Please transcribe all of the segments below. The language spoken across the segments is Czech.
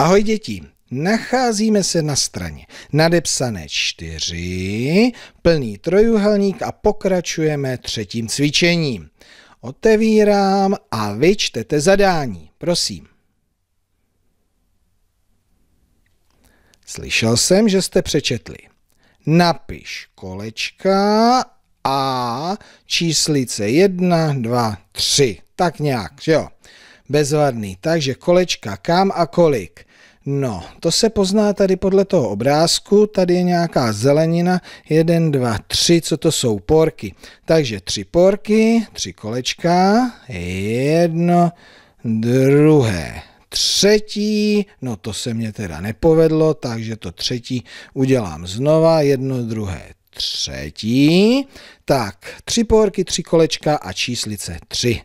Ahoj děti, nacházíme se na straně nadepsané 4, plný trojuhelník a pokračujeme třetím cvičením. Otevírám a vy čtete zadání, prosím. Slyšel jsem, že jste přečetli. Napiš kolečka a číslice 1, 2, 3. Tak nějak, že jo? Bezvadný. Takže kolečka kam a kolik? No, to se pozná tady podle toho obrázku. Tady je nějaká zelenina. 1, 2, 3, co to jsou porky. Takže tři porky, tři kolečka, jedno, druhé, třetí, no to se mě teda nepovedlo, takže to třetí udělám znova, jedno, druhé, třetí. Tak, tři porky, tři kolečka a číslice tři.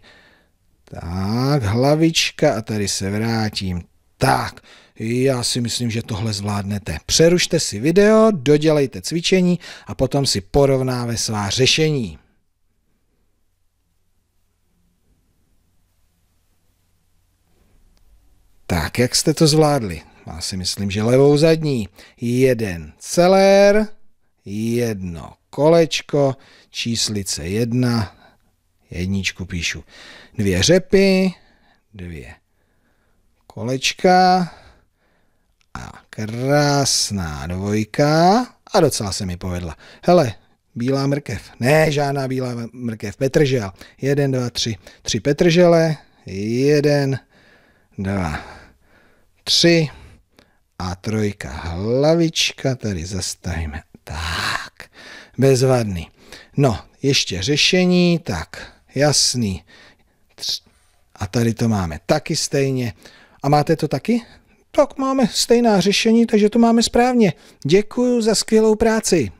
Tak, hlavička a tady se vrátím. Tak, já si myslím, že tohle zvládnete. Přerušte si video, dodělejte cvičení a potom si porovnáme svá řešení. Tak, jak jste to zvládli? Já si myslím, že levou zadní. Jeden celér, jedno kolečko, číslice jedna, jedničku píšu. Dvě řepy, dvě kolečka a krásná dvojka a docela se mi povedla. Hele, bílá mrkev, ne žádná bílá mrkev, petržel, jeden, dva, tři, tři petržele, jeden, dva, tři a trojka hlavička, tady zastavíme, tak, bezvadný. No, ještě řešení, tak, jasný, a tady to máme taky stejně. A máte to taky? Tak máme stejná řešení, takže to máme správně. Děkuji za skvělou práci.